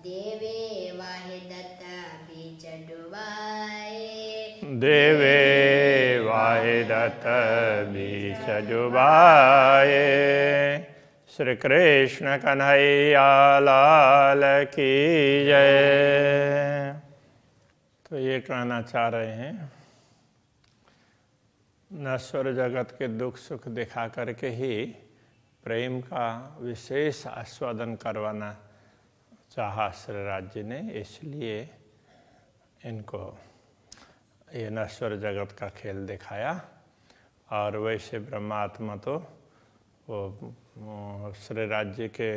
देवे वाहे दत्त डुबाए डुबाए श्री कृष्ण कन्हैया लाल की जय तो ये कहना चाह रहे हैं नश्वर जगत के दुख सुख दिखा करके ही प्रेम का विशेष आस्वादन करवाना साहस्र राज्य ने इसलिए इनको ये नश्वर जगत का खेल दिखाया और वैसे ब्रह्मात्मा तो वो श्री राज्य के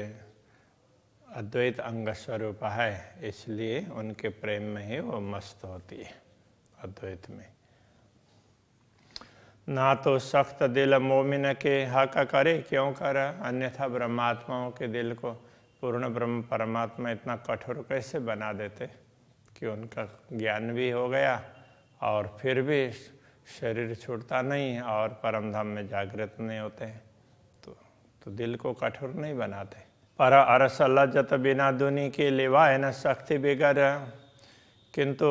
अद्वैत अंग स्वरूप है इसलिए उनके प्रेम में ही वो मस्त होती है अद्वैत में ना तो सख्त दिल मोमिन के हक करे क्यों कर अन्यथा ब्रह्मात्माओं के दिल को पूर्ण ब्रह्म परमात्मा इतना कठोर कैसे बना देते कि उनका ज्ञान भी हो गया और फिर भी शरीर छूटता नहीं और परम धाम में जागृत नहीं होते हैं तो तो दिल को कठोर नहीं बनाते पर अरस लज्जत बिना दुनी के है न शक्ति बिगर किंतु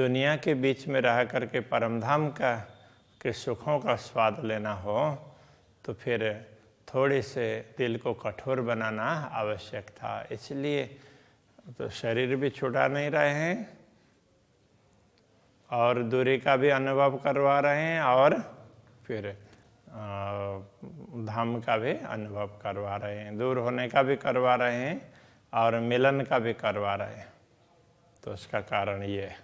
दुनिया के बीच में रह करके परम धाम का के सुखों का स्वाद लेना हो तो फिर थोड़े से दिल को कठोर बनाना आवश्यक था इसलिए तो शरीर भी छुटा नहीं रहे हैं और दूरी का भी अनुभव करवा रहे हैं और फिर धाम का भी अनुभव करवा रहे हैं दूर होने का भी करवा रहे हैं और मिलन का भी करवा रहे हैं तो उसका कारण ये है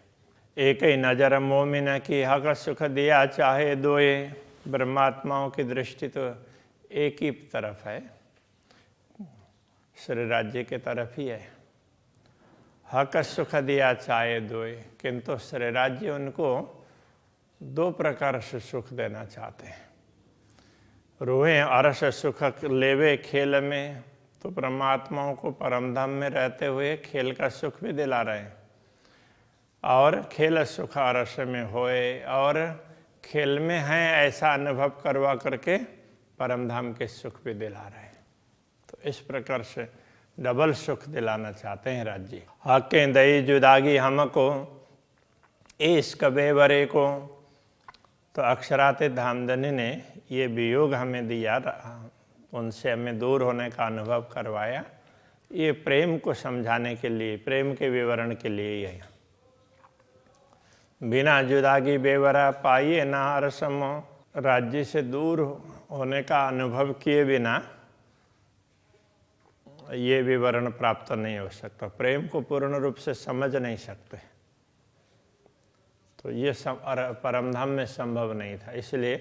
एक ही नज़र मोमिना की हक सुख दिया चाहे दोए ब्रह्मात्माओं की दृष्टि तो एक ही तरफ है श्री राज्य के तरफ ही है हक सुख दिया चाहे दोए किंतु श्री राज्य उनको दो प्रकार से सुख देना चाहते हैं रोहे अरस सुख लेवे खेल में तो परमात्माओं को परमधाम में रहते हुए खेल का सुख भी दिला रहे हैं और खेल सुख अरस में होए और खेल में हैं ऐसा अनुभव करवा करके परम धाम के सुख भी दिला रहे हैं तो इस प्रकार से डबल सुख दिलाना चाहते हैं राज्य हके दई जुदागी हमको इस कबे बरे को तो अक्षरात धामदनी ने ये वियोग हमें दिया उनसे हमें दूर होने का अनुभव करवाया ये प्रेम को समझाने के लिए प्रेम के विवरण के लिए यही बिना जुदागी बेवरा पाइए ना रसमो राज्य से दूर हो होने का अनुभव किए बिना ये विवरण प्राप्त नहीं हो सकता प्रेम को पूर्ण रूप से समझ नहीं सकते तो ये सब परमधाम में संभव नहीं था इसलिए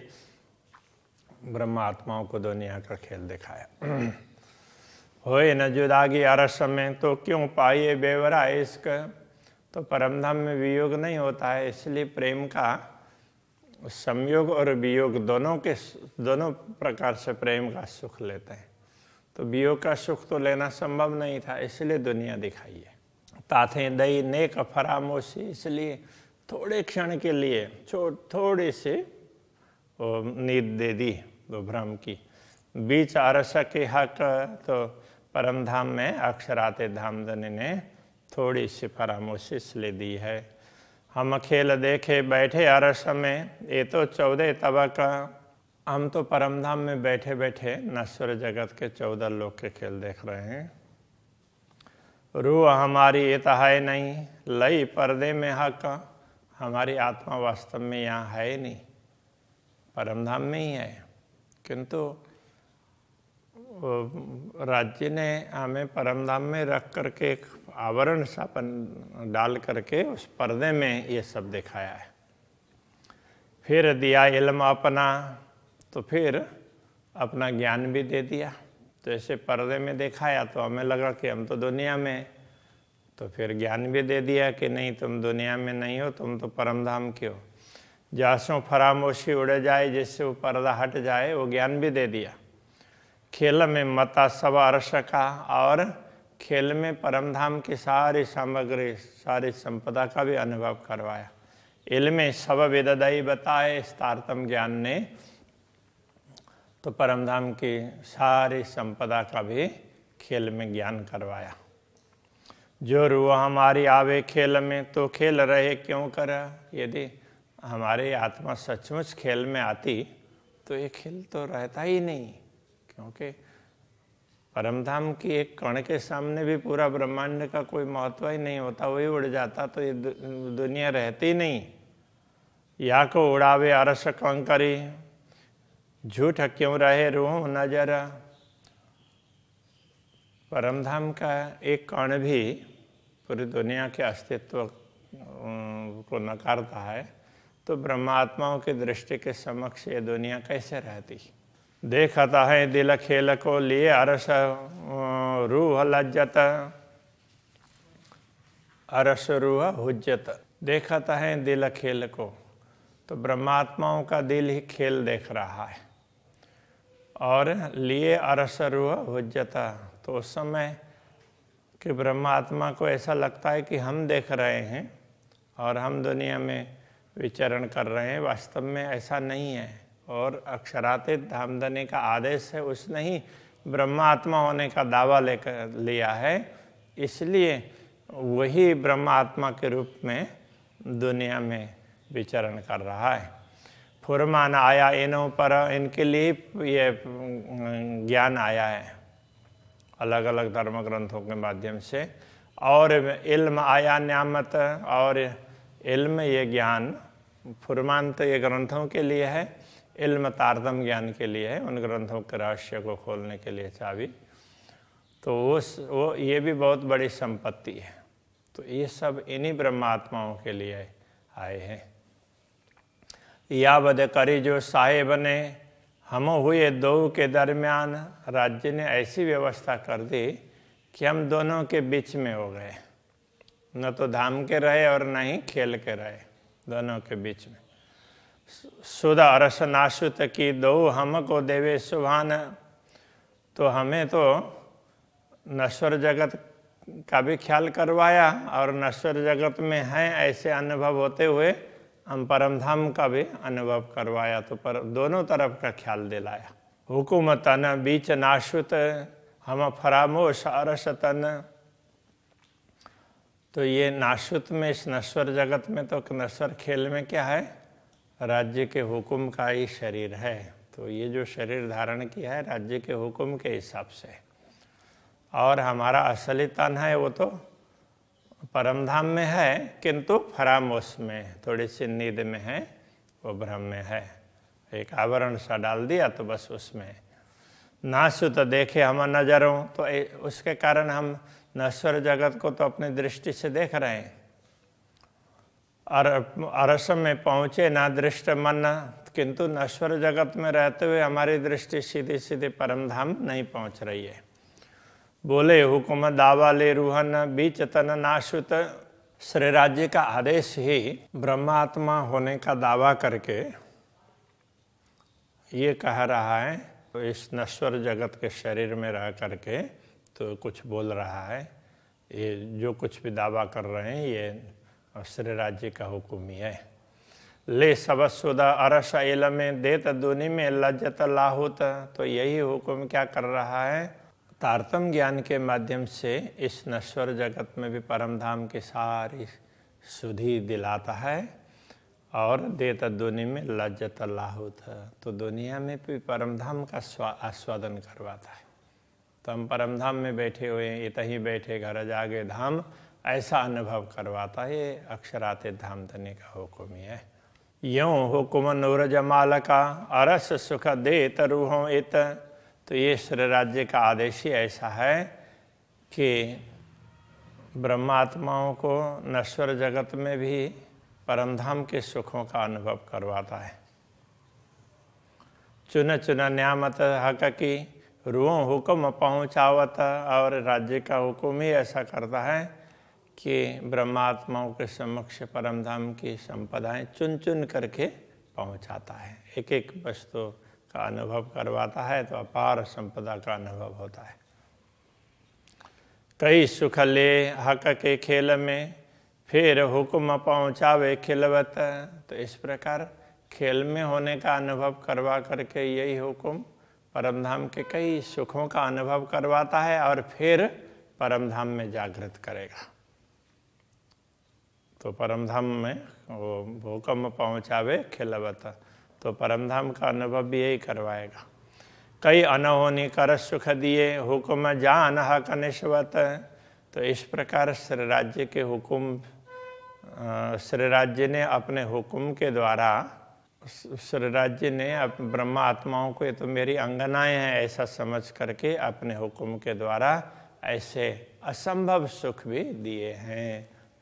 ब्रह्मा आत्माओं को दुनिया का खेल दिखाया हो न जुदागी अरस में तो क्यों पाइए बेवरा इसका तो परमधाम में वियोग नहीं होता है इसलिए प्रेम का संयोग और वियोग दोनों के दोनों प्रकार से प्रेम का सुख लेते हैं तो वियोग का सुख तो लेना संभव नहीं था इसलिए दुनिया दिखाई है ताथे दई नेक फरामोशी इसलिए थोड़े क्षण के लिए थोड़ी सी नींद दे दी वो भ्रम की बीच आरसा के हक तो परम धाम में अक्षराते धामधनी ने थोड़ी सी फरामोशी इसलिए दी है हम खेल देखे बैठे अरस में ये तो चौदह तबका हम तो परमधाम में बैठे बैठे नश्वर जगत के चौदह लोग के खेल देख रहे हैं रूह हमारी ये तो है नहीं लई पर्दे में हक हमारी आत्मा वास्तव में यहाँ है नहीं परमधाम में ही है किंतु राज्य ने हमें परमधाम में रख करके एक आवरण सापन डाल करके उस पर्दे में ये सब दिखाया है फिर दिया इलम अपना तो फिर अपना ज्ञान भी दे दिया तो ऐसे पर्दे में दिखाया तो हमें लगा कि हम तो दुनिया में तो फिर ज्ञान भी दे दिया कि नहीं तुम दुनिया में नहीं हो तुम तो परमधाम के हो जासों फरामोशी उड़े जाए जिससे वो पर्दा हट जाए वो ज्ञान भी दे दिया खेल में मता सब अरसका और खेल में परम धाम की सारी सामग्री सारी संपदा का भी अनुभव करवाया में सब वेददायी बताए स्तारतम ज्ञान ने तो परम धाम की सारी संपदा का भी खेल में ज्ञान करवाया जो रूह हमारी आवे खेल में तो खेल रहे क्यों कर यदि हमारी आत्मा सचमुच खेल में आती तो ये खेल तो रहता ही नहीं क्योंकि परमधाम की एक कण के सामने भी पूरा ब्रह्मांड का कोई महत्व ही नहीं होता वही उड़ जाता तो ये दुनिया रहती नहीं या को उड़ावे अरस कंकरी झूठ क्यों रहे रूह नजर परमधाम का एक कण भी पूरी दुनिया के अस्तित्व को नकारता है तो ब्रह्मात्माओं की दृष्टि के समक्ष ये दुनिया कैसे रहती है देखत है दिल खेल को लिए अरस अं, रूह लज्जत अरस रूह हुज्जत देखत है दिल खेल को तो ब्रह्मात्माओं का दिल ही खेल देख रहा है और लिए अरस रूह हुज्जत तो उस समय कि ब्रह्मात्मा को ऐसा लगता है कि हम देख रहे हैं और हम दुनिया में विचरण कर रहे हैं वास्तव में ऐसा नहीं है और अक्षरातीत धामधनी का आदेश है उसने ही ब्रह्मात्मा होने का दावा लेकर लिया है इसलिए वही ब्रह्मात्मा के रूप में दुनिया में विचरण कर रहा है फुरमान आया इनों पर इनके लिए ये ज्ञान आया है अलग अलग धर्म ग्रंथों के माध्यम से और इल्म आया न्यामत और इल्म ये ज्ञान फुरमान तो ये ग्रंथों के लिए है इल्म तारतम ज्ञान के लिए है उन ग्रंथों के रहस्य को खोलने के लिए चाबी तो वो वो ये भी बहुत बड़ी संपत्ति है तो ये सब इन्हीं ब्रह्मात्माओं के लिए आए हैं या बद करी जो साहे बने हम हुए दो के दरमियान राज्य ने ऐसी व्यवस्था कर दी कि हम दोनों के बीच में हो गए न तो धाम के रहे और न ही खेल के रहे दोनों के बीच में सुधा रस नाशुत की दो हमको देवे सुभान तो हमें तो नश्वर जगत का भी ख्याल करवाया और नश्वर जगत में हैं ऐसे अनुभव होते हुए हम परम धाम का भी अनुभव करवाया तो पर दोनों तरफ का ख्याल दिलाया तन बीच नाशुत हम फरामोश अरसतन तो ये नाशुत में इस नश्वर जगत में तो नश्वर खेल में क्या है राज्य के हुक्म का ही शरीर है तो ये जो शरीर धारण किया है राज्य के हुक्म के हिसाब से और हमारा असली तन है वो तो परमधाम में है किंतु फरामोश में थोड़ी सी नींद में है वो भ्रम में है एक आवरण सा डाल दिया तो बस उसमें सु तो देखे हम नजरों तो उसके कारण हम नश्वर जगत को तो अपनी दृष्टि से देख रहे हैं अरस में पहुँचे ना दृष्ट मन किंतु नश्वर जगत में रहते हुए हमारी दृष्टि सीधे सीधे परम धाम नहीं पहुँच रही है बोले हुकुम दावा ले रूहन बीच तन नाशुत श्री राज्य का आदेश ही ब्रह्मात्मा होने का दावा करके ये कह रहा है तो इस नश्वर जगत के शरीर में रह करके तो कुछ बोल रहा है ये जो कुछ भी दावा कर रहे हैं ये अवसर राज्य का हुकुम है ले सबसुदा अरस इल दे तुनि में लज्जत लाहुत तो यही हुक्म क्या कर रहा है तारतम ज्ञान के माध्यम से इस नश्वर जगत में भी परम धाम की सारी सुधि दिलाता है और दे तुनि में लज्जत लाहुत तो दुनिया में भी परम धाम का आस्वादन करवाता है तो हम परम धाम में बैठे हुए हैं इत ही बैठे घर जागे धाम ऐसा अनुभव करवाता है अक्षरात धनी का हुक्म ही है यूँ नूर उर्ज मालका अरस सुख दे तरुहों इत तो ये श्र राज्य का आदेश ही ऐसा है कि ब्रह्मात्माओं को नश्वर जगत में भी परमधाम के सुखों का अनुभव करवाता है चुन चुन न्यामत हक की रुओं हुक्म पहुँचावत और राज्य का हुक्म ही ऐसा करता है के ब्रह्मात्माओं के समक्ष परमधाम की संपदाएं चुन चुन करके पहुंचाता है एक एक वस्तु का अनुभव करवाता है तो अपार संपदा का अनुभव होता है कई सुख ले हक के खेल में फिर हुक्म पहुँचावे खिलवत तो इस प्रकार खेल में होने का अनुभव करवा करके यही हुक्म परमधाम के कई सुखों का अनुभव करवाता है और फिर परमधाम में जागृत करेगा तो परमधाम में वो भूकंप पहुँचावे खिलवता तो परमधाम का अनुभव भी यही करवाएगा कई अनहोनी कर सुख दिए हुक्म जान हक निस्वत तो इस प्रकार श्री राज्य के हुकुम श्री राज्य ने अपने हुक्म के द्वारा श्री राज्य ने ब्रह्मा आत्माओं को ये तो मेरी अंगनाएं हैं ऐसा समझ करके अपने हुक्म के द्वारा ऐसे असंभव सुख भी दिए हैं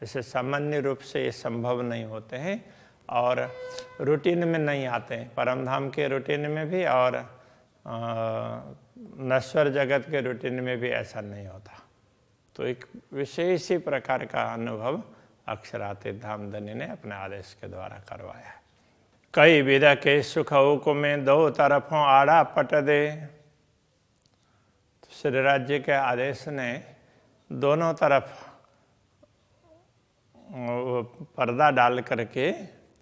जैसे सामान्य रूप से ये संभव नहीं होते हैं और रूटीन में नहीं आते हैं परम धाम के रूटीन में भी और नश्वर जगत के रूटीन में भी ऐसा नहीं होता तो एक विशेष ही प्रकार का अनुभव अक्षराती धनी ने अपने आदेश के द्वारा करवाया कई विधा के सुख को में दो तरफों आड़ा पट दे तो श्री राज्य के आदेश ने दोनों तरफ पर्दा डाल करके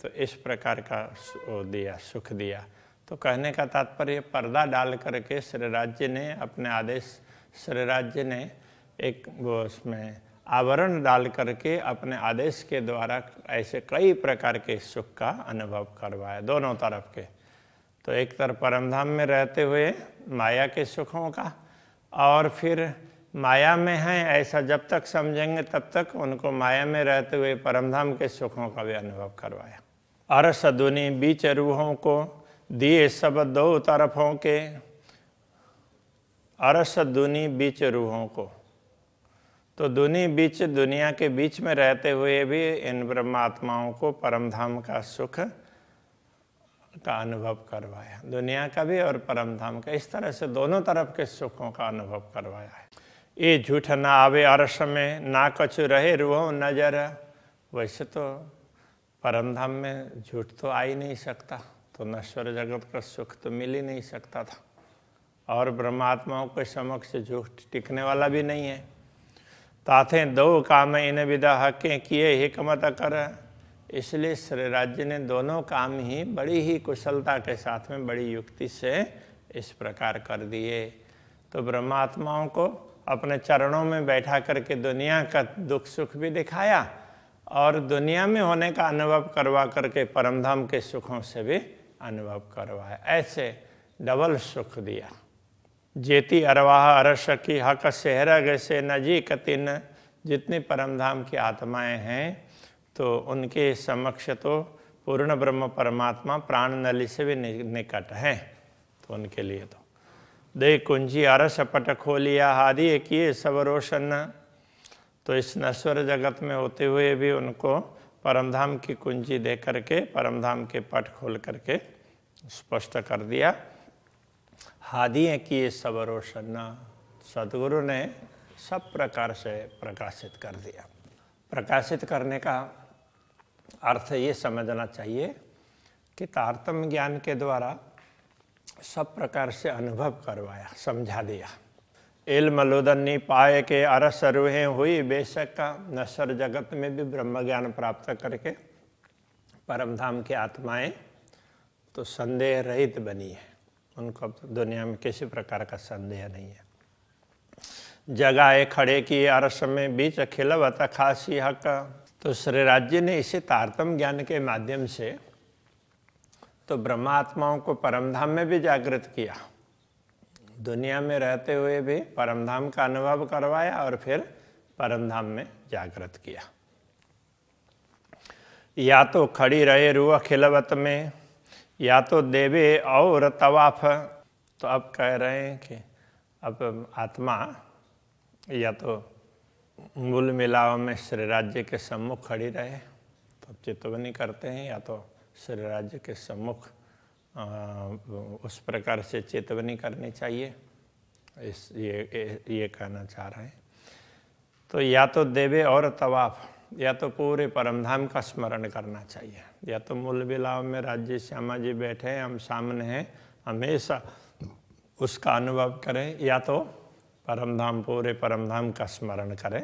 तो इस प्रकार का दिया सुख दिया तो कहने का तात्पर्य पर्दा डाल करके श्रीराज्य ने अपने आदेश श्रीराज्य ने एक वो उसमें आवरण डाल करके अपने आदेश के द्वारा ऐसे कई प्रकार के सुख का अनुभव करवाया दोनों तरफ के तो एक तरफ परमधाम में रहते हुए माया के सुखों का और फिर माया में हैं ऐसा जब तक समझेंगे तब तक उनको माया में रहते हुए परमधाम के सुखों का भी अनुभव करवाया अरस दुनि बीच रूहों को दिए सब दो तरफों के अरस दुनि बीच रूहों को तो दुनी बीच दुनिया के बीच में रहते हुए भी इन ब्रह्मात्माओं को परमधाम का सुख का अनुभव करवाया दुनिया का भी और परमधाम का इस तरह से दोनों तरफ के सुखों का अनुभव करवाया है ये झूठ ना आवे अरस में ना कछु रहे रूह नजर वैसे तो परमधाम में झूठ तो आ ही नहीं सकता तो नश्वर जगत का सुख तो मिल ही नहीं सकता था और ब्रह्मात्माओं के समक्ष झूठ टिकने वाला भी नहीं है ताथे दो काम इन विदा हके किए हिकमत कर इसलिए श्री राज्य ने दोनों काम ही बड़ी ही कुशलता के साथ में बड़ी युक्ति से इस प्रकार कर दिए तो ब्रह्मात्माओं को अपने चरणों में बैठा करके दुनिया का दुख सुख भी दिखाया और दुनिया में होने का अनुभव करवा करके परमधाम के सुखों से भी अनुभव करवाया ऐसे डबल सुख दिया जेती अरवाह अरस की हक सेहरा गैसे नजी कतिन जितनी परमधाम की आत्माएं हैं तो उनके समक्ष तो पूर्ण ब्रह्म परमात्मा प्राण नली से भी निकट हैं तो उनके लिए तो कुंजी अरस पट खोलिया हारी किए सब रोशन तो इस नश्वर जगत में होते हुए भी उनको परमधाम की कुंजी दे करके परमधाम के पट खोल करके स्पष्ट कर दिया हादिए किए सब रोशन सदगुरु ने सब प्रकार से प्रकाशित कर दिया प्रकाशित करने का अर्थ ये समझना चाहिए कि तारतम ज्ञान के द्वारा सब प्रकार से अनुभव करवाया समझा दिया इल्म लुदन्नी पाए के अरस रूहे हुई बेशक का नसर जगत में भी ब्रह्म ज्ञान प्राप्त करके परम धाम की आत्माएं तो संदेह रहित बनी है उनको अब तो दुनिया में किसी प्रकार का संदेह नहीं है जगाए खड़े की अरस में बीच खिलवत खासी हक तो श्री राज्य ने इसे तारतम ज्ञान के माध्यम से तो ब्रह्मात्माओं को परमधाम में भी जागृत किया दुनिया में रहते हुए भी परमधाम का अनुभव करवाया और फिर परमधाम में जागृत किया या तो खड़ी रहे रूह खिलवत में या तो देवे और तवाफ तो अब कह रहे हैं कि अब आत्मा या तो मूल मिलाव में श्री राज्य के सम्मुख खड़ी रहे तो अब चेतवनी करते हैं या तो श्री राज्य के सम्मुख उस प्रकार से चेतवनी करनी चाहिए इस ये ये कहना चाह रहे हैं तो या तो देवे और तवाफ या तो पूरे परमधाम का स्मरण करना चाहिए या तो मूल बिलाव में राज्य श्यामा जी बैठे हैं हम सामने हैं हमेशा उसका अनुभव करें या तो परमधाम पूरे परमधाम का स्मरण करें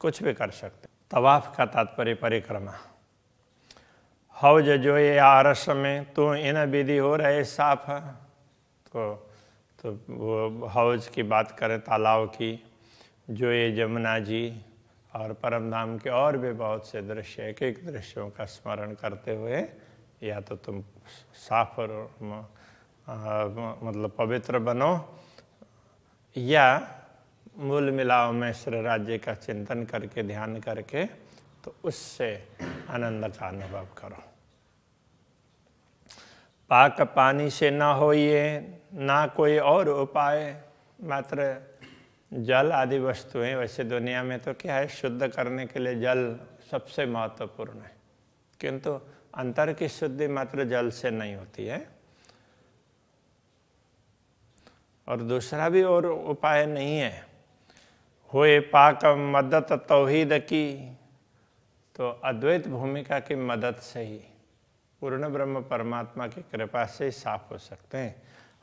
कुछ भी कर सकते तवाफ का तात्पर्य परिक्रमा હવજ જોઈએ આ આરસમે તું એના બેદી હો રહે સાફ तो तो वो हौज की बात करें तालाब की जो ये जमुना जी और परम धाम के और भी बहुत से दृश्य एक एक दृश्यों का स्मरण करते हुए या तो तुम साफ और मतलब पवित्र बनो या मूल मिलाव में श्री राज्य का चिंतन करके ध्यान करके तो उससे आनंद का अनुभव करो पाक पानी से ना होइए ना कोई और उपाय मात्र जल आदि वस्तुएं वैसे दुनिया में तो क्या है शुद्ध करने के लिए जल सबसे महत्वपूर्ण है किंतु अंतर की शुद्धि मात्र जल से नहीं होती है और दूसरा भी और उपाय नहीं है हुए पाक मदद तौहीद की तो अद्वैत भूमिका की मदद से ही पूर्ण ब्रह्म परमात्मा की कृपा से साफ हो सकते हैं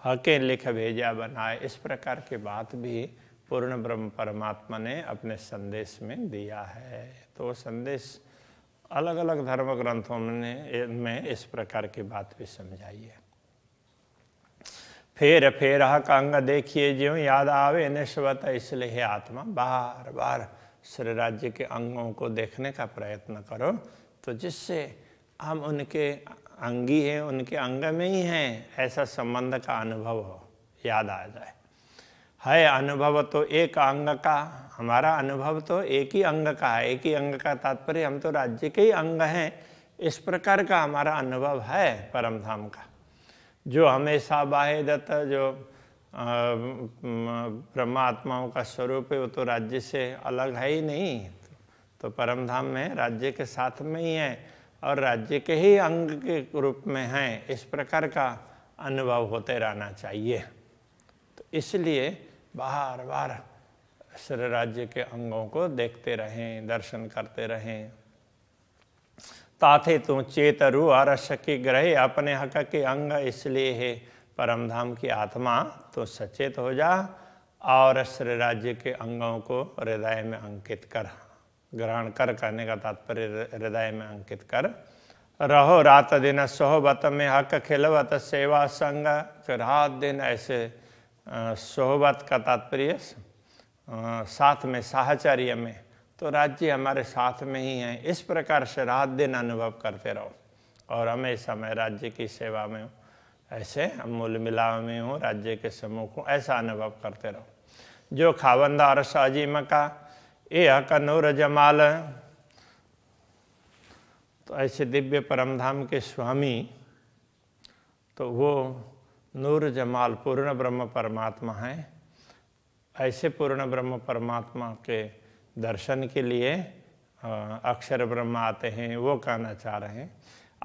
हके लिख भेजा बनाए इस प्रकार की बात भी पूर्ण ब्रह्म परमात्मा ने अपने संदेश में दिया है तो संदेश अलग अलग धर्म ग्रंथों में में इस प्रकार की बात भी समझाई है फेर फेर अंग देखिए ज्यो याद आवे निश्वत इसलिए आत्मा बार बार सूर्य राज्य के अंगों को देखने का प्रयत्न करो तो जिससे हम उनके अंगी हैं उनके अंग में ही हैं ऐसा संबंध का अनुभव हो याद आ जाए है अनुभव तो एक अंग का हमारा अनुभव तो एक ही अंग का है एक ही अंग का तात्पर्य हम तो राज्य के ही अंग हैं इस प्रकार का हमारा अनुभव है परमधाम का जो हमेशा बाहे दत्त जो ब्रह्मात्माओं का स्वरूप है वो तो राज्य से अलग है ही नहीं तो परम धाम में राज्य के साथ में ही है और राज्य के ही अंग के रूप में है इस प्रकार का अनुभव होते रहना चाहिए तो इसलिए बार बार राज्य के अंगों को देखते रहें दर्शन करते रहें ताथे तू चेतरु आरस की ग्रह अपने हक के अंग इसलिए है परम धाम की आत्मा तो सचेत हो जा और श्री राज्य के अंगों को हृदय में अंकित कर ग्रहण कर करने का तात्पर्य हृदय में अंकित कर रहो रात दिन सोहबत में हक खिलवत सेवा संग रात दिन ऐसे सोहबत का तात्पर्य साथ में साहचर्य में तो राज्य हमारे साथ में ही है इस प्रकार से रात दिन अनुभव करते रहो और हमें समय राज्य की सेवा में ऐसे हम मूल मिलाव में हूँ राज्य के सम्मुख हूँ ऐसा अनुभव करते रहो जो खावंदा और साजिम का ए कनूर जमाल तो ऐसे दिव्य परमधाम के स्वामी तो वो नूर जमाल पूर्ण ब्रह्म परमात्मा हैं ऐसे पूर्ण ब्रह्म परमात्मा के दर्शन के लिए अक्षर ब्रह्म आते हैं वो कहना चाह रहे हैं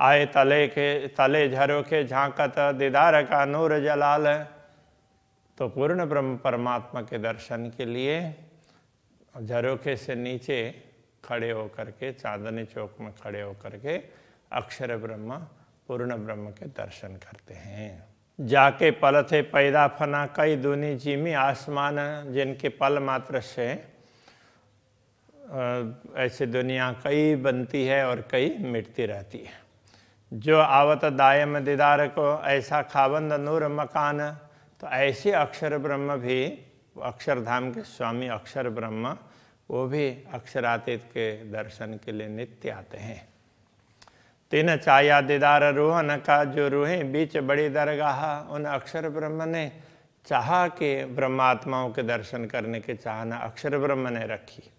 आए तले के तले झरोखे झांकत दीदार का नूर जलाल तो पूर्ण ब्रह्म परमात्मा के दर्शन के लिए झरोखे से नीचे खड़े होकर के चांदनी चौक में खड़े होकर के अक्षर ब्रह्म पूर्ण ब्रह्म के दर्शन करते हैं जाके पल थे पैदा फना कई दुनी जिमी आसमान जिनके पल मात्र से ऐसे दुनिया कई बनती है और कई मिटती रहती है जो आवत दायम दीदार को ऐसा खाबंद नूर मकान तो ऐसे अक्षर ब्रह्म भी अक्षरधाम के स्वामी अक्षर ब्रह्म वो भी अक्षरातीत के दर्शन के लिए नित्य आते हैं तीन चाया दीदार रोहन का जो रूहे बीच बड़ी दरगाह उन अक्षर ब्रह्म ने चाह के ब्रह्मात्माओं के दर्शन करने की चाहना अक्षर ब्रह्म ने रखी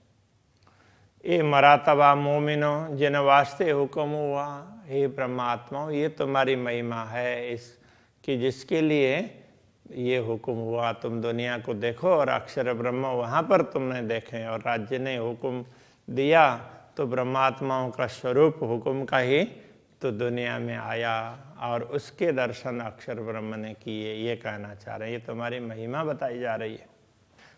ये मरातबा मोमिनो जिन वास्ते हुक्म हुआ हे परमात्मा ये तुम्हारी महिमा है इस कि जिसके लिए ये हुक्म हुआ तुम दुनिया को देखो और अक्षर ब्रह्म वहाँ पर तुमने देखे और राज्य ने हुक्म दिया तो ब्रह्मात्माओं का स्वरूप हुक्म का ही तो दुनिया में आया और उसके दर्शन अक्षर ब्रह्म ने किए ये कहना चाह रहे हैं ये तुम्हारी महिमा बताई जा रही है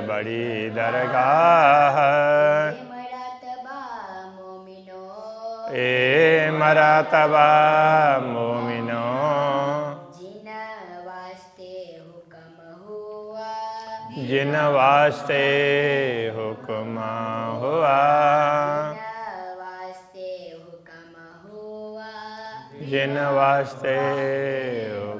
बड़ी दरगाह ए मरातबा मोमिनो जिन वास्ते हुक्म हुआ जिन वास्ते हुआ